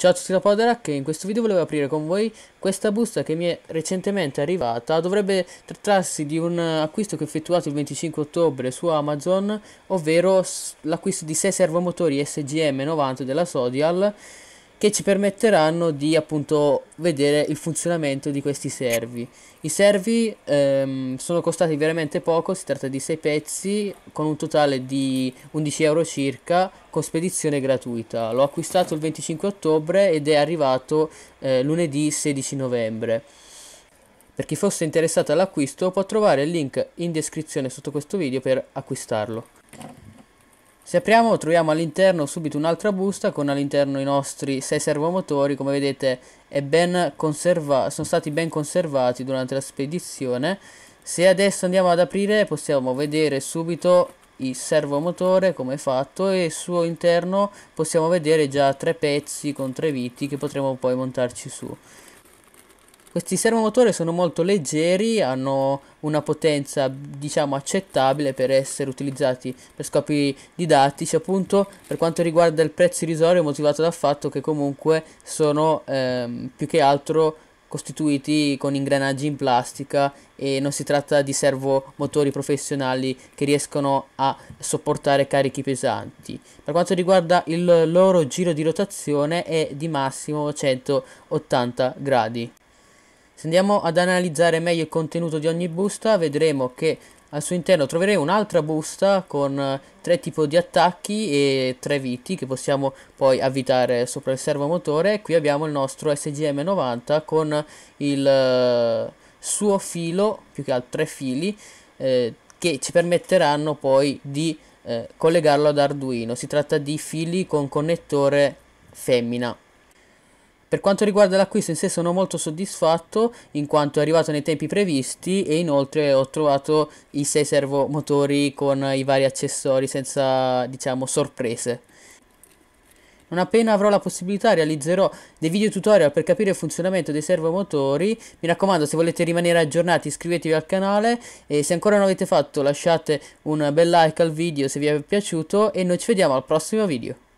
Ciao a tutti da Poderac e in questo video volevo aprire con voi questa busta che mi è recentemente arrivata. Dovrebbe trattarsi di un acquisto che ho effettuato il 25 ottobre su Amazon, ovvero l'acquisto di 6 servomotori SGM90 della Sodial che ci permetteranno di appunto vedere il funzionamento di questi servi. I servi ehm, sono costati veramente poco, si tratta di 6 pezzi con un totale di 11 euro circa con spedizione gratuita. L'ho acquistato il 25 ottobre ed è arrivato eh, lunedì 16 novembre. Per chi fosse interessato all'acquisto può trovare il link in descrizione sotto questo video per acquistarlo. Se apriamo troviamo all'interno subito un'altra busta con all'interno i nostri 6 servomotori, come vedete sono stati ben conservati durante la spedizione. Se adesso andiamo ad aprire possiamo vedere subito il servomotore come è fatto e il suo interno possiamo vedere già tre pezzi con tre viti che potremo poi montarci su. Questi servomotori sono molto leggeri, hanno una potenza diciamo accettabile per essere utilizzati per scopi didattici, appunto per quanto riguarda il prezzo irrisorio motivato dal fatto che comunque sono ehm, più che altro costituiti con ingranaggi in plastica e non si tratta di servomotori professionali che riescono a sopportare carichi pesanti. Per quanto riguarda il loro giro di rotazione è di massimo 180 gradi. Se andiamo ad analizzare meglio il contenuto di ogni busta vedremo che al suo interno troveremo un'altra busta con eh, tre tipi di attacchi e tre viti che possiamo poi avvitare sopra il servomotore. Qui abbiamo il nostro SGM90 con il eh, suo filo, più che altro tre fili, eh, che ci permetteranno poi di eh, collegarlo ad Arduino. Si tratta di fili con connettore femmina. Per quanto riguarda l'acquisto in sé sono molto soddisfatto in quanto è arrivato nei tempi previsti e inoltre ho trovato i 6 servomotori con i vari accessori senza diciamo sorprese. Non appena avrò la possibilità realizzerò dei video tutorial per capire il funzionamento dei servomotori. Mi raccomando se volete rimanere aggiornati iscrivetevi al canale e se ancora non l'avete fatto lasciate un bel like al video se vi è piaciuto e noi ci vediamo al prossimo video.